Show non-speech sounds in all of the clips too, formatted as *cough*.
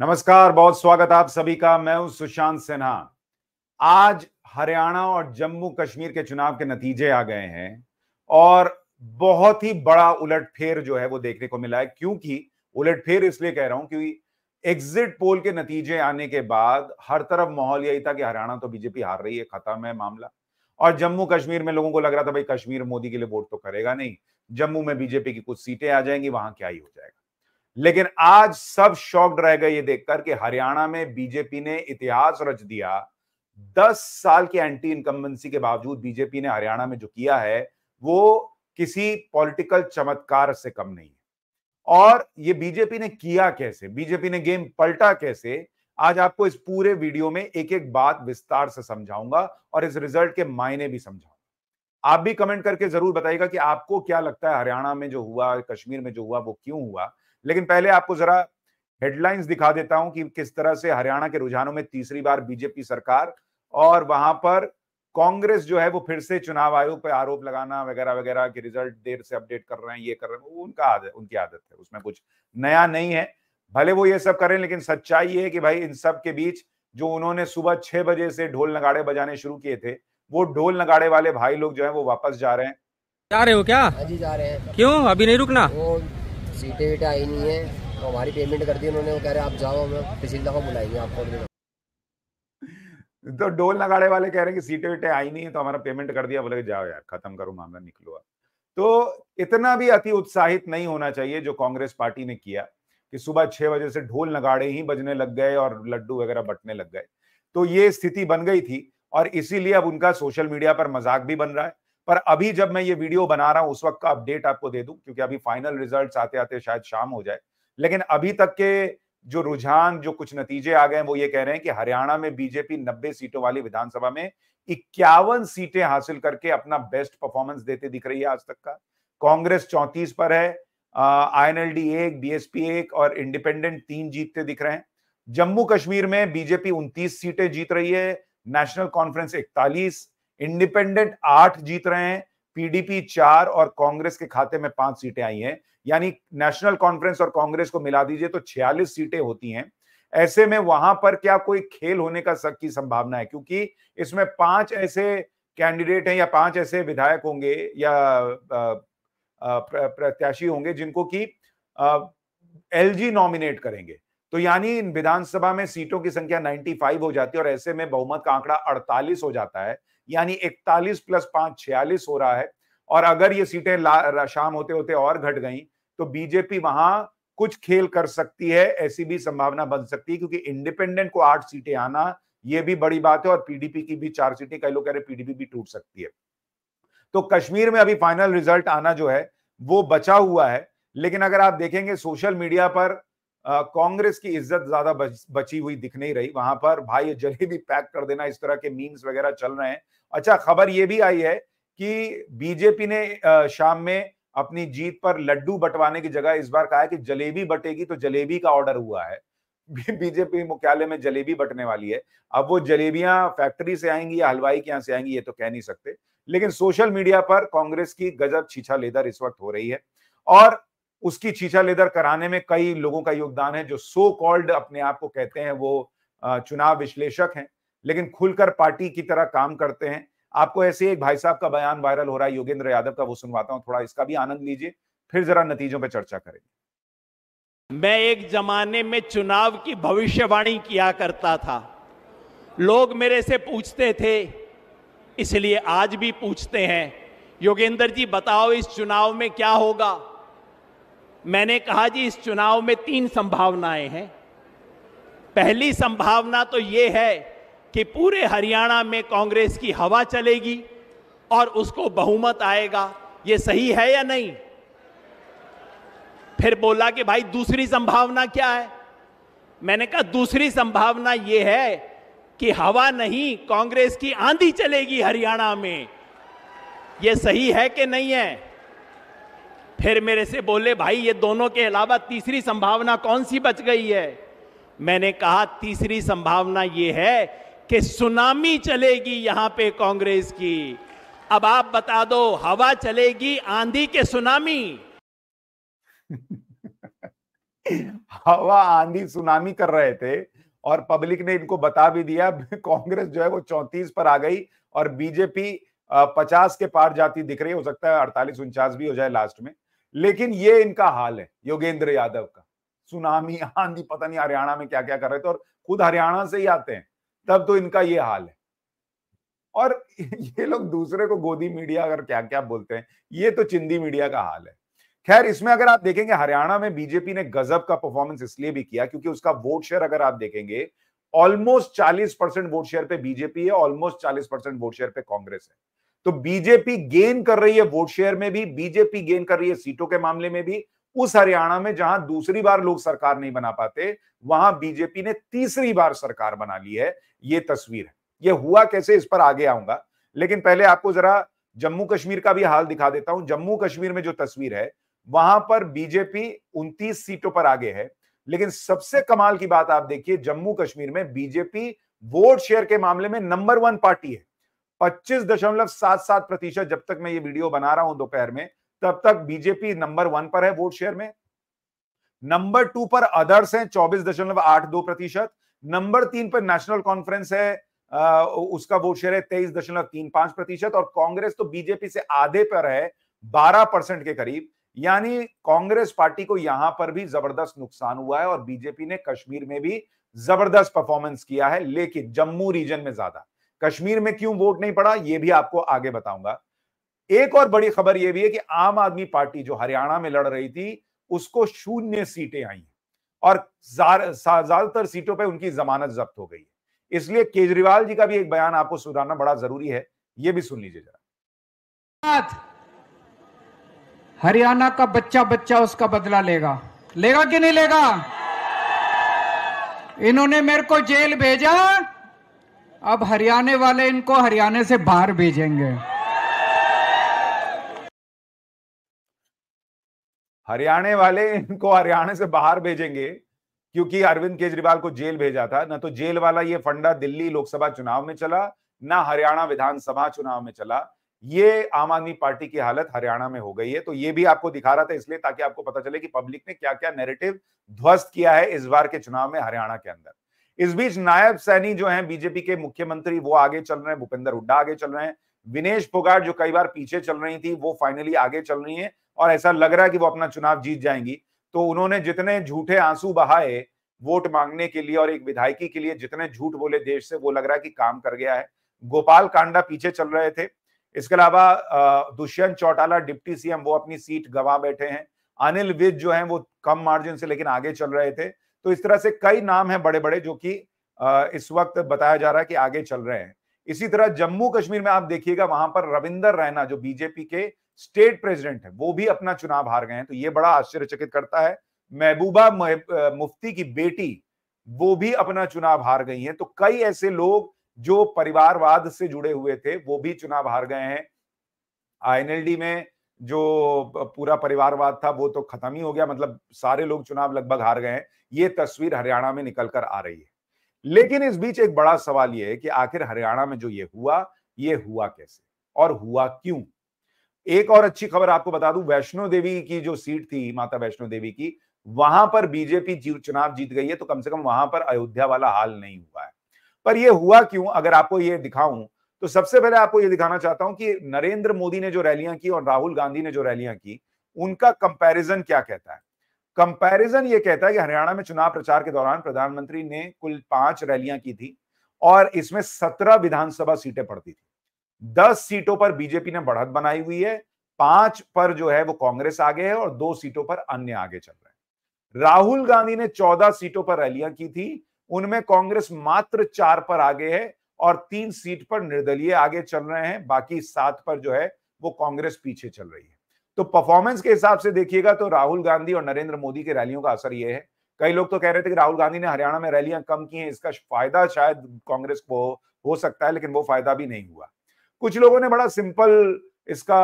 नमस्कार बहुत स्वागत आप सभी का मैं हूं सुशांत सिन्हा आज हरियाणा और जम्मू कश्मीर के चुनाव के नतीजे आ गए हैं और बहुत ही बड़ा उलटफेर जो है वो देखने को मिला है क्योंकि उलटफेर इसलिए कह रहा हूं क्योंकि एग्जिट पोल के नतीजे आने के बाद हर तरफ माहौल यही था कि हरियाणा तो बीजेपी हार रही है खत्म है मामला और जम्मू कश्मीर में लोगों को लग रहा था भाई कश्मीर मोदी के लिए वोट तो करेगा नहीं जम्मू में बीजेपी की कुछ सीटें आ जाएंगी वहां क्या ही हो जाएगा लेकिन आज सब शॉक्ड रह गए ये देखकर कि हरियाणा में बीजेपी ने इतिहास रच दिया दस साल की एंटी इनकम्बेंसी के बावजूद बीजेपी ने हरियाणा में जो किया है वो किसी पॉलिटिकल चमत्कार से कम नहीं है और ये बीजेपी ने किया कैसे बीजेपी ने गेम पलटा कैसे आज आपको इस पूरे वीडियो में एक एक बात विस्तार से समझाऊंगा और इस रिजल्ट के मायने भी समझाऊंगा आप भी कमेंट करके जरूर बताइएगा कि आपको क्या लगता है हरियाणा में जो हुआ कश्मीर में जो हुआ वो क्यों हुआ लेकिन पहले आपको जरा हेडलाइंस दिखा देता हूं कि किस तरह से हरियाणा के रुझानों में तीसरी बार बीजेपी सरकार और वहां पर कांग्रेस जो है वो फिर से चुनाव आयोग पर आरोप लगाना वगैरह वगैरह कि रिजल्ट देर से अपडेट कर रहे हैं ये कर रहे हैं वो उनका आदत उनकी आदत है उसमें कुछ नया नहीं है भले वो ये सब करें लेकिन सच्चाई ये है कि भाई इन सब के बीच जो उन्होंने सुबह छह बजे से ढोल नगाड़े बजाने शुरू किए थे वो ढोल नगाड़े वाले भाई लोग जो है वो वापस जा रहे हैं जा रहे हो क्या हाँ जा रहे हैं क्यों अभी नहीं रुकना वो सीटें वीटें आई नहीं है तो हमारी पेमेंट कर दी उन्होंने वो कह रहे आप जाओ हमें पिछली दफ़ा बुलाएंगे आपको तो डोल नगाड़े वाले कह रहे हैं कि सीटें वीटें आई नहीं है तो हमारा पेमेंट कर दिया बोले जाओ यार खत्म करो मामला निकलो तो इतना भी अति उत्साहित नहीं होना चाहिए जो कांग्रेस पार्टी ने किया कि सुबह छह बजे से ढोल नगाड़े ही बजने लग गए और लड्डू वगैरह बटने लग गए तो ये स्थिति बन गई थी और इसीलिए अब उनका सोशल मीडिया पर मजाक भी बन रहा है पर अभी जब मैं ये वीडियो बना रहा हूं उस वक्त का अपडेट आपको दे दूं क्योंकि अभी फाइनल रिजल्ट्स आते आते शायद शाम हो जाए लेकिन अभी तक के जो रुझान जो कुछ नतीजे आ गए वो ये कह रहे हैं कि हरियाणा में बीजेपी 90 सीटों वाली विधानसभा में इक्यावन सीटें हासिल करके अपना बेस्ट परफॉर्मेंस देते दिख रही है आज तक का कांग्रेस चौंतीस पर है आई एन एल डी एक बीएसपी एक और इंडिपेंडेंट तीन जीतते दिख रहे हैं जम्मू कश्मीर में बीजेपी उनतीस सीटें जीत रही है नेशनल कॉन्फ्रेंस इकतालीस इंडिपेंडेंट आठ जीत रहे हैं पीडीपी चार और कांग्रेस के खाते में पांच सीटें आई हैं यानी नेशनल कॉन्फ्रेंस और कांग्रेस को मिला दीजिए तो छियालीस सीटें होती हैं ऐसे में वहां पर क्या कोई खेल होने का सक की संभावना है क्योंकि इसमें पांच ऐसे कैंडिडेट हैं या पांच ऐसे विधायक होंगे या प्रत्याशी होंगे जिनको कि एलजी नॉमिनेट करेंगे तो यानी विधानसभा में सीटों की संख्या 95 हो जाती है और ऐसे में बहुमत का आंकड़ा 48 हो जाता है यानी 41 प्लस पांच छियालीस हो रहा है और अगर ये सीटें शाम होते होते और घट गई तो बीजेपी वहां कुछ खेल कर सकती है ऐसी भी संभावना बन सकती है क्योंकि इंडिपेंडेंट को आठ सीटें आना यह भी बड़ी बात है और पीडीपी की भी चार सीटें कई लोग कह रहे पीडीपी भी टूट सकती है तो कश्मीर में अभी फाइनल रिजल्ट आना जो है वो बचा हुआ है लेकिन अगर आप देखेंगे सोशल मीडिया पर कांग्रेस की इज्जत ज्यादा बच, बची हुई दिख नहीं रही वहां पर भाई जलेबी पैक कर देना इस तरह के मीम्स वगैरह चल रहे हैं अच्छा खबर ये भी आई है कि बीजेपी ने शाम में अपनी जीत पर लड्डू बंटवाने की जगह इस बार कहा है कि जलेबी बटेगी तो जलेबी का ऑर्डर हुआ है बीजेपी *laughs* मुख्यालय में जलेबी बटने वाली है अब वो जलेबियां फैक्ट्री से आएंगी या हलवाई के यहाँ से आएंगी ये तो कह नहीं सकते लेकिन सोशल मीडिया पर कांग्रेस की गजब छीछा लेदर इस वक्त हो रही है और उसकी चीचा लेदर कराने में कई लोगों का योगदान है जो सो कॉल्ड अपने आप को कहते हैं वो चुनाव विश्लेषक हैं लेकिन खुलकर पार्टी की तरह काम करते हैं आपको ऐसे एक भाई साहब का बयान वायरल हो रहा है योगेंद्र यादव का वो सुनवाता हूँ थोड़ा इसका भी आनंद लीजिए फिर जरा नतीजों पर चर्चा करेंगे मैं एक जमाने में चुनाव की भविष्यवाणी किया करता था लोग मेरे से पूछते थे इसलिए आज भी पूछते हैं योगेंद्र जी बताओ इस चुनाव में क्या होगा मैंने कहा जी इस चुनाव में तीन संभावनाएं हैं पहली संभावना तो ये है कि पूरे हरियाणा में कांग्रेस की हवा चलेगी और उसको बहुमत आएगा ये सही है या नहीं फिर बोला कि भाई दूसरी संभावना क्या है मैंने कहा दूसरी संभावना ये है कि हवा नहीं कांग्रेस की आंधी चलेगी हरियाणा में यह सही है कि नहीं है फिर मेरे से बोले भाई ये दोनों के अलावा तीसरी संभावना कौन सी बच गई है मैंने कहा तीसरी संभावना ये है कि सुनामी चलेगी यहाँ पे कांग्रेस की अब आप बता दो हवा चलेगी आंधी के सुनामी *laughs* हवा आंधी सुनामी कर रहे थे और पब्लिक ने इनको बता भी दिया *laughs* कांग्रेस जो है वो चौंतीस पर आ गई और बीजेपी पचास के पार जाती दिख रही हो सकता है अड़तालीस उनचास भी हो जाए लास्ट में लेकिन ये इनका हाल है योगेंद्र यादव का सुनामी आंधी पता नहीं हरियाणा में क्या क्या कर रहे थे और खुद हरियाणा से ही आते हैं तब तो इनका ये हाल है और *laughs* ये लोग दूसरे को गोदी मीडिया अगर क्या क्या बोलते हैं ये तो चिंदी मीडिया का हाल है खैर इसमें अगर आप देखेंगे हरियाणा में बीजेपी ने गजब का परफॉर्मेंस इसलिए भी किया क्योंकि उसका वोट शेयर अगर आप देखेंगे ऑलमोस्ट 40 परसेंट वोट शेयर पे बीजेपी है ऑलमोस्ट 40 परसेंट वोट शेयर पे कांग्रेस है तो बीजेपी गेन कर रही है वोट शेयर में भी बीजेपी गेन कर रही है सीटों के मामले में भी उस हरियाणा में जहां दूसरी बार लोग सरकार नहीं बना पाते वहां बीजेपी ने तीसरी बार सरकार बना ली है ये तस्वीर है ये हुआ कैसे इस पर आगे आऊंगा लेकिन पहले आपको जरा जम्मू कश्मीर का भी हाल दिखा देता हूं जम्मू कश्मीर में जो तस्वीर है वहां पर बीजेपी उनतीस सीटों पर आगे है लेकिन सबसे कमाल की बात आप देखिए जम्मू कश्मीर में बीजेपी वोट शेयर के मामले में नंबर वन पार्टी है पच्चीस दशमलव सात सात प्रतिशत जब तक मैं ये वीडियो बना रहा हूं दोपहर में तब तक बीजेपी नंबर वन पर है वोट शेयर में नंबर टू पर अदर्स हैं चौबीस दशमलव आठ दो प्रतिशत नंबर तीन पर नेशनल कॉन्फ्रेंस है आ, उसका वोट शेयर है तेईस दशमलव तीन पांच प्रतिशत और कांग्रेस तो बीजेपी से आधे पर है बारह परसेंट के करीब यानी कांग्रेस पार्टी को यहां पर भी जबरदस्त नुकसान हुआ है और बीजेपी ने कश्मीर में भी जबरदस्त परफॉर्मेंस किया है लेकिन जम्मू रीजन में ज्यादा कश्मीर में क्यों वोट नहीं पड़ा यह भी आपको आगे बताऊंगा एक और बड़ी खबर यह भी है कि आम आदमी पार्टी जो हरियाणा में लड़ रही थी उसको शून्य सीटें आई और ज्यादातर सीटों पर उनकी जमानत जब्त हो गई है इसलिए केजरीवाल जी का भी एक बयान आपको सुधारना बड़ा जरूरी है यह भी सुन लीजिए जरा हरियाणा का बच्चा बच्चा उसका बदला लेगा लेगा कि नहीं लेगा इन्होंने मेरे को जेल भेजा अब हरियाणा वाले इनको हरियाणा से बाहर भेजेंगे हरियाणा वाले इनको हरियाणा से बाहर भेजेंगे क्योंकि अरविंद केजरीवाल को जेल भेजा था ना तो जेल वाला ये फंडा दिल्ली लोकसभा चुनाव में चला ना हरियाणा विधानसभा चुनाव में चला ये आम आदमी पार्टी की हालत हरियाणा में हो गई है तो ये भी आपको दिखा रहा था इसलिए ताकि आपको पता चले कि पब्लिक ने क्या क्या नेरेटिव ध्वस्त किया है इस बार के चुनाव में हरियाणा के अंदर इस बीच नायब सैनी जो हैं बीजेपी के मुख्यमंत्री वो आगे चल रहे हैं भूपेंद्र हुड्डा आगे चल रहे हैं विनेश फोगाट जो कई बार पीछे चल रही थी वो फाइनली आगे चल रही है और ऐसा लग रहा है कि वो अपना चुनाव जीत जाएंगी तो उन्होंने जितने झूठे आंसू बहाए वोट मांगने के लिए और एक विधायकी के लिए जितने झूठ बोले देश से वो लग रहा है कि काम कर गया है गोपाल कांडा पीछे चल रहे थे इसके अलावा दुष्यंत चौटाला डिप्टी सीएम वो अपनी सीट गवा बैठे हैं अनिल विज जो है वो कम मार्जिन से लेकिन आगे चल रहे थे तो इस तरह से कई नाम है बड़े बड़े जो कि इस वक्त बताया जा रहा है कि आगे चल रहे हैं इसी तरह जम्मू कश्मीर में आप देखिएगा वहां पर रविंदर रैना जो बीजेपी के स्टेट प्रेसिडेंट है वो भी अपना चुनाव हार गए हैं तो ये बड़ा आश्चर्यचकित करता है महबूबा मुफ्ती की बेटी वो भी अपना चुनाव हार गई है तो कई ऐसे लोग जो परिवारवाद से जुड़े हुए थे वो भी चुनाव हार गए हैं आईएनएलडी में जो पूरा परिवारवाद था वो तो खत्म ही हो गया मतलब सारे लोग चुनाव लगभग हार गए हैं ये तस्वीर हरियाणा में निकल कर आ रही है लेकिन इस बीच एक बड़ा सवाल यह है कि आखिर हरियाणा में जो ये हुआ ये हुआ कैसे और हुआ क्यों एक और अच्छी खबर आपको बता दूं वैष्णो देवी की जो सीट थी माता वैष्णो देवी की वहां पर बीजेपी चुनाव जीत गई है तो कम से कम वहां पर अयोध्या वाला हाल नहीं हुआ है पर यह हुआ क्यों अगर आपको ये दिखाऊं तो सबसे पहले आपको ये दिखाना चाहता हूं कि नरेंद्र मोदी ने जो रैलियां की और राहुल गांधी ने जो रैलियां की उनका कंपैरिजन क्या कहता है कंपैरिजन ये कहता है कि हरियाणा में चुनाव प्रचार के दौरान प्रधानमंत्री ने कुल पांच रैलियां की थी और इसमें सत्रह विधानसभा सीटें पड़ती थी दस सीटों पर बीजेपी ने बढ़त बनाई हुई है पांच पर जो है वो कांग्रेस आगे है और दो सीटों पर अन्य आगे चल रहे हैं राहुल गांधी ने चौदह सीटों पर रैलियां की थी उनमें कांग्रेस मात्र चार पर आगे है और तीन सीट पर निर्दलीय आगे चल रहे हैं बाकी सात पर जो है वो कांग्रेस पीछे चल रही है तो परफॉर्मेंस के हिसाब से देखिएगा तो राहुल गांधी और नरेंद्र मोदी की रैलियों का असर ये है कई लोग तो कह रहे थे कि राहुल गांधी ने हरियाणा में रैलियां कम की हैं इसका फायदा शायद कांग्रेस को हो सकता है लेकिन वो फायदा भी नहीं हुआ कुछ लोगों ने बड़ा सिंपल इसका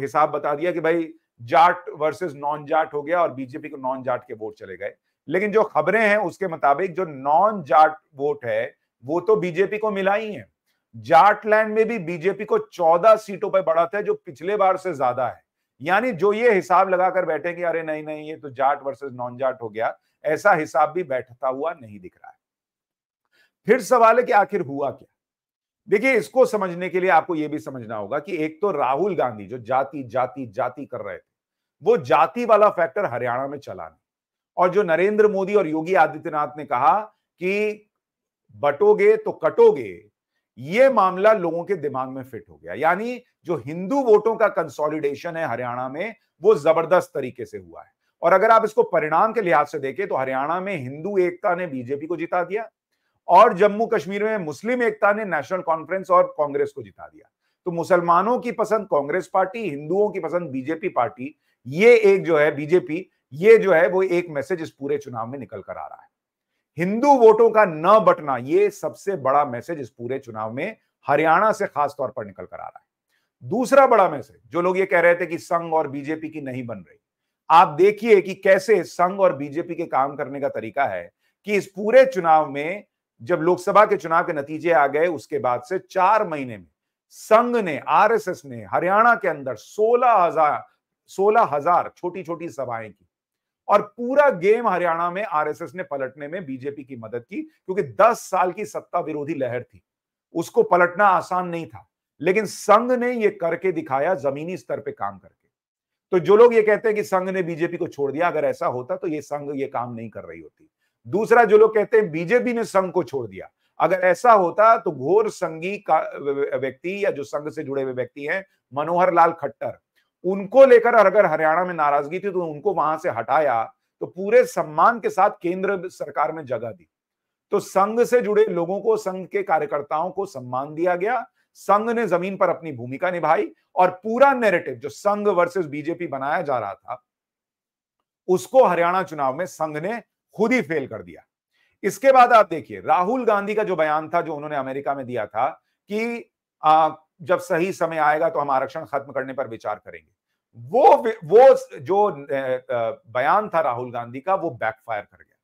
हिसाब बता दिया कि भाई जाट वर्सेस नॉन जाट हो गया और बीजेपी को नॉन जाट के वोट चले गए लेकिन जो खबरें हैं उसके मुताबिक जो नॉन जाट वोट है वो तो बीजेपी को मिला ही है जाटलैंड में भी बीजेपी को 14 सीटों पर बढ़ाते हैं जो पिछले बार से ज्यादा है यानी जो ये हिसाब लगाकर बैठे कि अरे नहीं नहीं ये तो जाट वर्सेस नॉन जाट हो गया ऐसा हिसाब भी बैठता हुआ नहीं दिख रहा है फिर सवाल है कि आखिर हुआ क्या देखिए इसको समझने के लिए आपको यह भी समझना होगा कि एक तो राहुल गांधी जो जाति जाति जाति कर रहे थे वो जाति वाला फैक्टर हरियाणा में चला नहीं और जो नरेंद्र मोदी और योगी आदित्यनाथ ने कहा कि बटोगे तो कटोगे ये मामला लोगों के दिमाग में फिट हो गया यानी जो हिंदू वोटों का कंसोलिडेशन है हरियाणा में वो जबरदस्त तरीके से हुआ है और अगर आप इसको परिणाम के लिहाज से देखें तो हरियाणा में हिंदू एकता ने बीजेपी को जिता दिया और जम्मू कश्मीर में मुस्लिम एकता ने नेशनल कॉन्फ्रेंस और कांग्रेस को जिता दिया तो मुसलमानों की पसंद कांग्रेस पार्टी हिंदुओं की पसंद बीजेपी पार्टी ये एक जो है बीजेपी ये जो है वो एक मैसेज इस पूरे चुनाव में निकल कर आ रहा है हिंदू वोटों का न बटना यह सबसे बड़ा मैसेज इस पूरे चुनाव में हरियाणा से खास तौर पर निकल कर आ रहा है दूसरा बड़ा मैसेज जो लोग ये कह रहे थे कि संघ और बीजेपी की नहीं बन रही आप देखिए कि कैसे संघ और बीजेपी के काम करने का तरीका है कि इस पूरे चुनाव में जब लोकसभा के चुनाव के नतीजे आ गए उसके बाद से चार महीने में संघ ने आरएसएस ने हरियाणा के अंदर सोलह हजार सोलह हजार छोटी छोटी सभाएं की और पूरा गेम हरियाणा में आरएसएस ने पलटने में बीजेपी की मदद की क्योंकि 10 साल की सत्ता विरोधी लहर थी उसको पलटना आसान नहीं था लेकिन संघ ने यह करके दिखाया जमीनी स्तर पर काम करके तो जो लोग ये कहते हैं कि संघ ने बीजेपी को छोड़ दिया अगर ऐसा होता तो ये संघ ये काम नहीं कर रही होती दूसरा जो लोग कहते हैं बीजेपी ने संघ को छोड़ दिया अगर ऐसा होता तो घोर संघी का व्यक्ति या जो संघ से जुड़े हुए व्यक्ति हैं मनोहर लाल खट्टर उनको लेकर अगर हरियाणा में नाराजगी थी तो उनको वहां से हटाया तो पूरे सम्मान के साथ केंद्र सरकार में जगह दी तो संघ से जुड़े लोगों को संघ के कार्यकर्ताओं को सम्मान दिया गया संघ ने जमीन पर अपनी भूमिका निभाई और पूरा नैरेटिव जो संघ वर्सेस बीजेपी बनाया जा रहा था उसको हरियाणा चुनाव में संघ ने खुद ही फेल कर दिया इसके बाद आप देखिए राहुल गांधी का जो बयान था जो उन्होंने अमेरिका में दिया था कि आ, जब सही समय आएगा तो हम आरक्षण खत्म करने पर विचार करेंगे वो वो जो बयान था राहुल गांधी का वो बैकफायर कर गया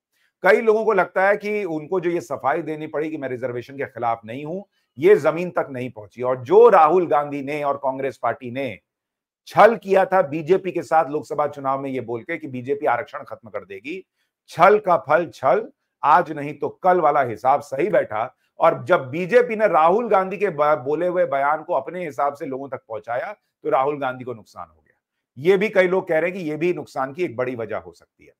कई लोगों को लगता है कि उनको जो ये सफाई देनी पड़ी कि मैं रिजर्वेशन के खिलाफ नहीं हूं ये जमीन तक नहीं पहुंची और जो राहुल गांधी ने और कांग्रेस पार्टी ने छल किया था बीजेपी के साथ लोकसभा चुनाव में ये बोल के कि बीजेपी आरक्षण खत्म कर देगी छल का फल छल आज नहीं तो कल वाला हिसाब सही बैठा और जब बीजेपी ने राहुल गांधी के बोले हुए बयान को अपने हिसाब से लोगों तक पहुंचाया तो राहुल गांधी को नुकसान हो ये भी कई लोग कह रहे हैं कि यह भी नुकसान की एक बड़ी वजह हो सकती है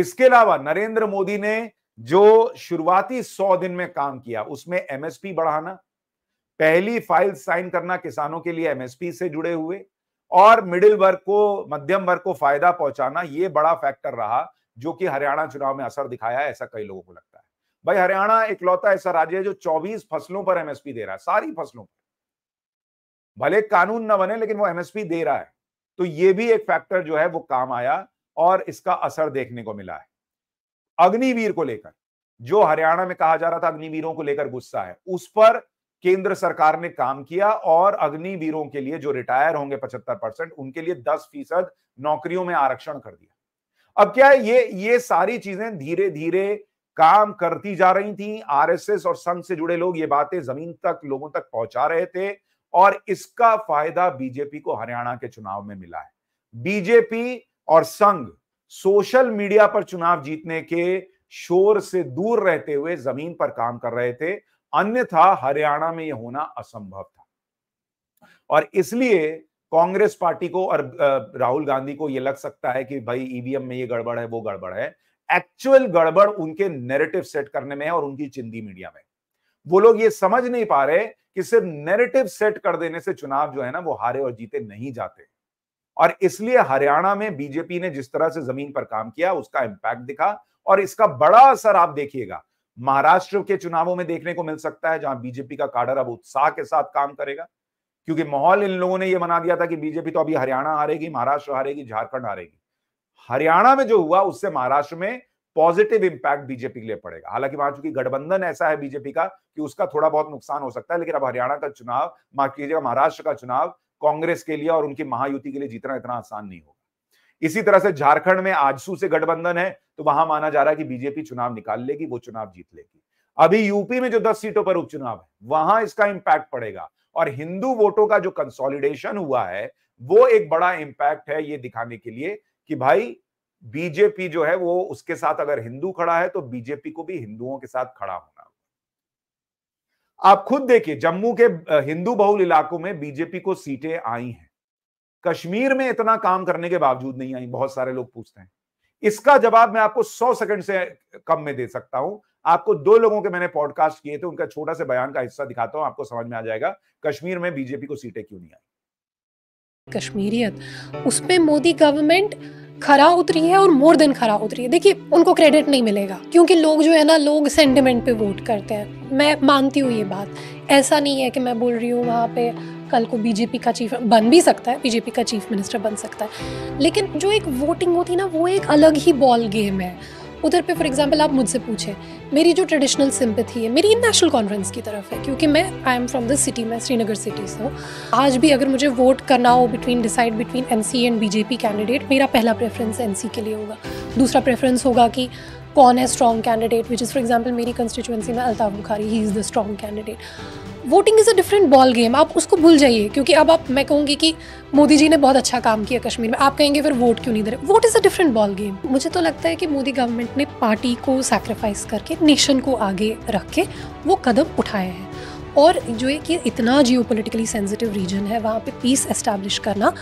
इसके अलावा नरेंद्र मोदी ने जो शुरुआती सौ दिन में काम किया उसमें एमएसपी बढ़ाना पहली फाइल साइन करना किसानों के लिए एमएसपी से जुड़े हुए और मिडिल वर्ग को मध्यम वर्ग को फायदा पहुंचाना ये बड़ा फैक्टर रहा जो कि हरियाणा चुनाव में असर दिखाया है ऐसा कई लोगों को लगता है भाई हरियाणा इकलौता ऐसा राज्य है जो 24 फसलों पर एमएसपी दे रहा है सारी फसलों पर भले कानून न बने लेकिन वो एमएसपी दे रहा है तो ये भी एक फैक्टर जो है वो काम आया और इसका असर देखने को मिला है अग्निवीर को लेकर जो हरियाणा में कहा जा रहा था अग्निवीरों को लेकर गुस्सा है उस पर केंद्र सरकार ने काम किया और अग्निवीरों के लिए जो रिटायर होंगे पचहत्तर परसेंट उनके लिए दस फीसद नौकरियों में आरक्षण कर दिया अब क्या है ये ये सारी चीजें धीरे धीरे काम करती जा रही थी आरएसएस और संघ से जुड़े लोग ये बातें जमीन तक लोगों तक पहुंचा रहे थे और इसका फायदा बीजेपी को हरियाणा के चुनाव में मिला है बीजेपी और संघ सोशल मीडिया पर चुनाव जीतने के शोर से दूर रहते हुए जमीन पर काम कर रहे थे अन्यथा हरियाणा में यह होना असंभव था और इसलिए कांग्रेस पार्टी को और राहुल गांधी को यह लग सकता है कि भाई ईवीएम में ये गड़बड़ है वो गड़बड़ है एक्चुअल गड़बड़ उनके नैरेटिव सेट करने में है और उनकी चिंदी मीडिया में वो लोग ये समझ नहीं पा रहे कि सिर्फ नेरेटिव सेट कर देने से चुनाव जो है ना वो हारे और जीते नहीं जाते और इसलिए हरियाणा में बीजेपी ने जिस तरह से जमीन पर काम किया उसका इंपैक्ट दिखा और इसका बड़ा असर आप देखिएगा महाराष्ट्र के चुनावों में देखने को मिल सकता है जहां बीजेपी का काडर अब उत्साह के साथ काम करेगा क्योंकि माहौल इन लोगों ने यह बना दिया था कि बीजेपी तो अभी हरियाणा हारेगी महाराष्ट्र हारेगी झारखंड हारेगी हरियाणा में जो हुआ उससे महाराष्ट्र में पॉजिटिव इंपैक्ट बीजेपी के लिए पड़ेगा हालांकि वहां चूंकि गठबंधन ऐसा है बीजेपी का कि उसका थोड़ा बहुत नुकसान हो सकता है लेकिन अब हरियाणा का चुनाव माफ कीजिएगा महाराष्ट्र का चुनाव कांग्रेस के लिए और उनकी महायुति के लिए जीतना इतना आसान नहीं होगा इसी तरह से झारखंड में आजसू से गठबंधन है तो वहां माना जा रहा है कि बीजेपी चुनाव निकाल लेगी वो चुनाव जीत लेगी अभी यूपी में जो दस सीटों पर उपचुनाव है वहां इसका इंपैक्ट पड़ेगा और हिंदू वोटों का जो कंसोलिडेशन हुआ है वो एक बड़ा इंपैक्ट है ये दिखाने के लिए कि भाई बीजेपी जो है वो उसके साथ अगर हिंदू खड़ा है तो बीजेपी को भी हिंदुओं के साथ खड़ा होना आप खुद देखिए जम्मू के हिंदू बहुल इलाकों में बीजेपी को सीटें आई हैं कश्मीर में इतना काम करने के बावजूद नहीं आई बहुत सारे लोग पूछते हैं इसका जवाब मैं आपको सौ सेकंड से कम में दे सकता हूं आपको दो लोगों के मैंने पॉडकास्ट किए थे उनका छोटा से बयान का हिस्सा दिखाता हूं आपको समझ में आ जाएगा कश्मीर में बीजेपी को सीटें क्यों नहीं आई कश्मीरियत उस पर मोदी गवर्नमेंट खरा उतरी है और मोर देन खरा उतरी है देखिए उनको क्रेडिट नहीं मिलेगा क्योंकि लोग जो है ना लोग सेंटिमेंट पे वोट करते हैं मैं मानती हूँ ये बात ऐसा नहीं है कि मैं बोल रही हूँ वहाँ पे कल को बीजेपी का चीफ बन भी सकता है बीजेपी का चीफ मिनिस्टर बन सकता है लेकिन जो एक वोटिंग होती है ना वो एक अलग ही बॉल गेम है उधर पे फॉर एग्जांपल आप मुझसे पूछें मेरी जो ट्रेडिशनल सिंपथी है मेरी नेशनल कॉन्फ्रेंस की तरफ है क्योंकि मैं I am from this city मैं श्रीनगर सिटी से हूँ आज भी अगर मुझे वोट करना हो between decide between N and BJP candidate मेरा पहला प्रेफरेंस एन के लिए होगा दूसरा प्रेफरेंस होगा कि कौन है strong candidate which is for example मेरी कंस्टिट्यूंसी में अल्ताफ बुखारी ही is the strong candidate voting is a different ball game आप उसको भूल जाइए क्योंकि अब आप मैं कहूँगी कि मोदी जी ने बहुत अच्छा काम किया कश्मीर में आप कहेंगे फिर वोट क्यों नहीं दे रहे vote is a different ball game मुझे तो लगता है कि मोदी गवर्नमेंट ने पार्टी को सेक्रीफाइस करके नेशन को आगे रख के वो कदम उठाए हैं और जो है कि इतना जियो पोलिटिकली सेंसिटिव रीजन है वहाँ पे पीस एस्टैब्लिश करना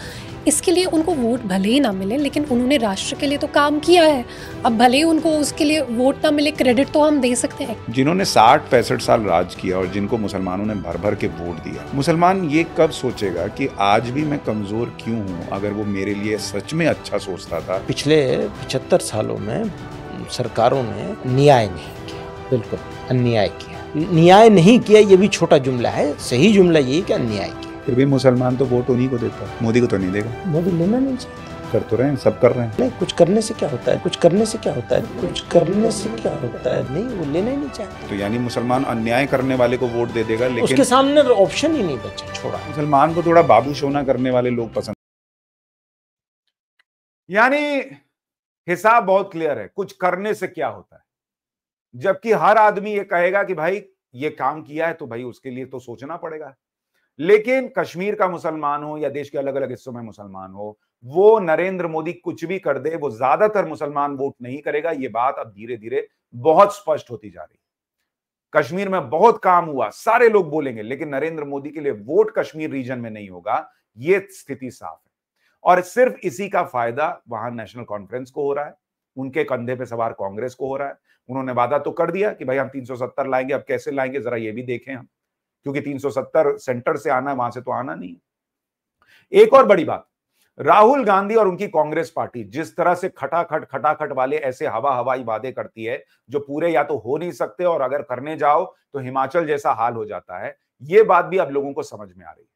इसके लिए उनको वोट भले ही ना मिले लेकिन उन्होंने राष्ट्र के लिए तो काम किया है अब भले ही उनको उसके लिए वोट ना मिले क्रेडिट तो हम दे सकते हैं जिन्होंने साठ पैंसठ साल राज किया और जिनको मुसलमानों ने भर भर के वोट दिया मुसलमान ये कब सोचेगा कि आज भी मैं कमज़ोर क्यों हूँ अगर वो मेरे लिए सच में अच्छा सोचता था पिछले पिछहत्तर सालों में सरकारों ने न्याय नहीं किया बिल्कुल अन्याय किया न्याय नहीं किया ये भी छोटा जुमला है सही जुमला यही कि अन्याय किया फिर भी मुसलमान तो वोट उन्हीं को देता है मोदी को तो नहीं देगा मोदी लेना नहीं चाहिए कर तो रहे हैं सब कर रहे हैं नहीं कुछ करने से क्या होता है कुछ करने से क्या होता है कुछ करने से क्या होता है नहीं वो लेना ही नहीं चाहता तो यानी मुसलमान अन्याय करने वाले को वोट दे देगा लेकिन उसके सामने ऑप्शन तो ही नहीं बचा छोड़ा मुसलमान को थोड़ा बाबू सोना करने वाले लोग पसंद यानी हिसाब बहुत क्लियर है कुछ करने से क्या होता है जबकि हर आदमी ये कहेगा कि भाई ये काम किया है तो भाई उसके लिए तो सोचना पड़ेगा लेकिन कश्मीर का मुसलमान हो या देश के अलग अलग हिस्सों में मुसलमान हो वो नरेंद्र मोदी कुछ भी कर दे वो ज्यादातर मुसलमान वोट नहीं करेगा ये बात अब धीरे धीरे बहुत स्पष्ट होती जा रही है कश्मीर में बहुत काम हुआ सारे लोग बोलेंगे लेकिन नरेंद्र मोदी के लिए वोट कश्मीर रीजन में नहीं होगा ये स्थिति साफ है और सिर्फ इसी का फायदा वहां नेशनल कॉन्फ्रेंस को हो रहा है उनके कंधे पे सवार कांग्रेस को हो रहा है उन्होंने वादा तो कर दिया कि भाई हम 370 लाएंगे अब कैसे लाएंगे जरा ये भी देखें हम क्योंकि 370 सेंटर से आना वहां से तो आना नहीं एक और बड़ी बात राहुल गांधी और उनकी कांग्रेस पार्टी जिस तरह से खटाखट खटाखट वाले ऐसे हवा हवाई वादे करती है जो पूरे या तो हो नहीं सकते और अगर करने जाओ तो हिमाचल जैसा हाल हो जाता है ये बात भी अब लोगों को समझ में आ रही है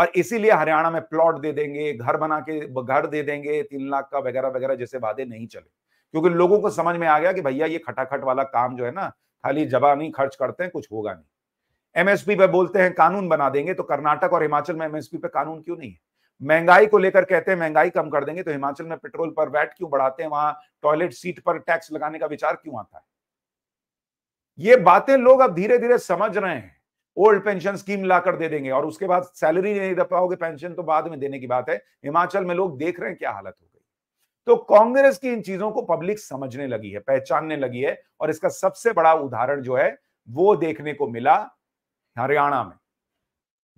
और इसीलिए हरियाणा में प्लॉट दे देंगे घर बना के घर दे देंगे तीन लाख का वगैरह वगैरह जैसे वादे नहीं चले क्योंकि लोगों को समझ में आ गया कि भैया ये खटाखट वाला काम जो है ना खाली जबा नहीं खर्च करते हैं कुछ होगा नहीं एमएसपी पे बोलते हैं कानून बना देंगे तो कर्नाटक और हिमाचल में एमएसपी पे कानून क्यों नहीं है महंगाई को लेकर कहते हैं महंगाई कम कर देंगे तो हिमाचल में पेट्रोल पर वैट क्यों बढ़ाते हैं वहां टॉयलेट सीट पर टैक्स लगाने का विचार क्यों आता है ये बातें लोग अब धीरे धीरे समझ रहे हैं ओल्ड पेंशन स्कीम लाकर दे देंगे और उसके बाद सैलरी नहीं दे पाओगे पेंशन तो बाद में देने की बात है हिमाचल में लोग देख रहे हैं क्या हालत हो गई तो कांग्रेस की इन चीजों को पब्लिक समझने लगी है पहचानने लगी है और इसका सबसे बड़ा उदाहरण जो है वो देखने को मिला हरियाणा में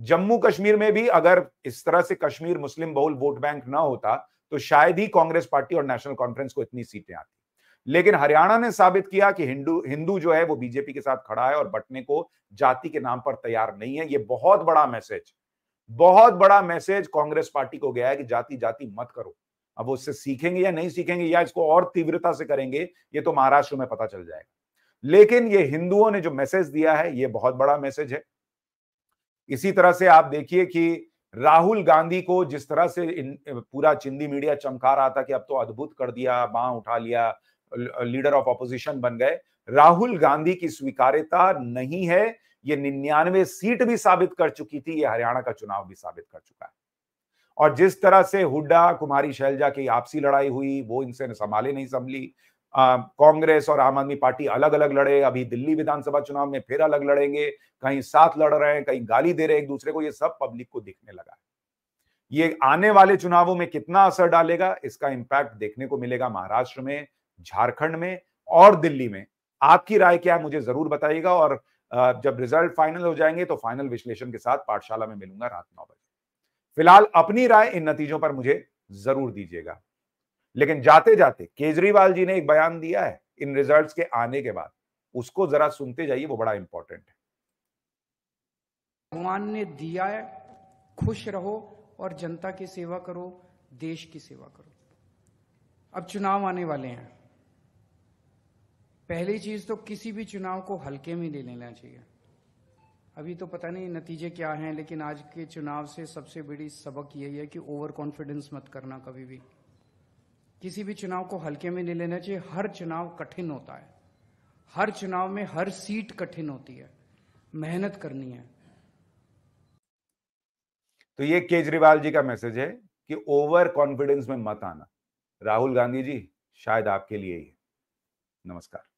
जम्मू कश्मीर में भी अगर इस तरह से कश्मीर मुस्लिम बहुल वोट बैंक ना होता तो शायद ही कांग्रेस पार्टी और नेशनल कॉन्फ्रेंस को इतनी सीटें आती लेकिन हरियाणा ने साबित किया कि हिंदू हिंदू जो है वो बीजेपी के साथ खड़ा है और बटने को जाति के नाम पर तैयार नहीं है ये बहुत बड़ा मैसेज बहुत बड़ा मैसेज कांग्रेस पार्टी को गया है कि जाति जाति मत करो अब उससे सीखेंगे या नहीं सीखेंगे या इसको और तीव्रता से करेंगे ये तो महाराष्ट्र में पता चल जाएगा लेकिन ये हिंदुओं ने जो मैसेज दिया है ये बहुत बड़ा मैसेज है इसी तरह से आप देखिए कि राहुल गांधी को जिस तरह से इन, पूरा चिंदी मीडिया चमका रहा था कि अब तो अद्भुत कर दिया बां उठा लिया लीडर ऑफ ऑपोजिशन बन गए राहुल गांधी की स्वीकार्यता नहीं है ये निन्यानवे सीट भी साबित कर चुकी थी ये हरियाणा का चुनाव भी साबित कर चुका है और जिस तरह से हुड्डा कुमारी शैलजा की आपसी लड़ाई हुई वो इनसे संभाले नहीं संभली कांग्रेस और आम आदमी पार्टी अलग अलग लड़े अभी दिल्ली विधानसभा चुनाव में फिर अलग लड़ेंगे कहीं साथ लड़ रहे हैं कहीं गाली दे रहे हैं एक दूसरे को ये सब पब्लिक को दिखने लगा है ये आने वाले चुनावों में कितना असर डालेगा इसका इम्पैक्ट देखने को मिलेगा महाराष्ट्र में झारखंड में और दिल्ली में आपकी राय क्या है मुझे जरूर बताइएगा और जब रिजल्ट फाइनल हो जाएंगे तो फाइनल विश्लेषण के साथ पाठशाला में मिलूंगा रात नौ बजे फिलहाल अपनी राय इन नतीजों पर मुझे जरूर दीजिएगा लेकिन जाते जाते केजरीवाल जी ने एक बयान दिया है इन रिजल्ट्स के आने के बाद उसको जरा सुनते जाइए वो बड़ा इंपॉर्टेंट है भगवान ने दिया है खुश रहो और जनता की सेवा करो देश की सेवा करो अब चुनाव आने वाले हैं पहली चीज तो किसी भी चुनाव को हल्के में ले लेना चाहिए अभी तो पता नहीं नतीजे क्या हैं लेकिन आज के चुनाव से सबसे बड़ी सबक यही है कि ओवर कॉन्फिडेंस मत करना कभी भी किसी भी चुनाव को हल्के में नहीं लेना चाहिए हर चुनाव कठिन होता है हर चुनाव में हर सीट कठिन होती है मेहनत करनी है तो ये केजरीवाल जी का मैसेज है कि ओवर कॉन्फिडेंस में मत आना राहुल गांधी जी शायद आपके लिए ही नमस्कार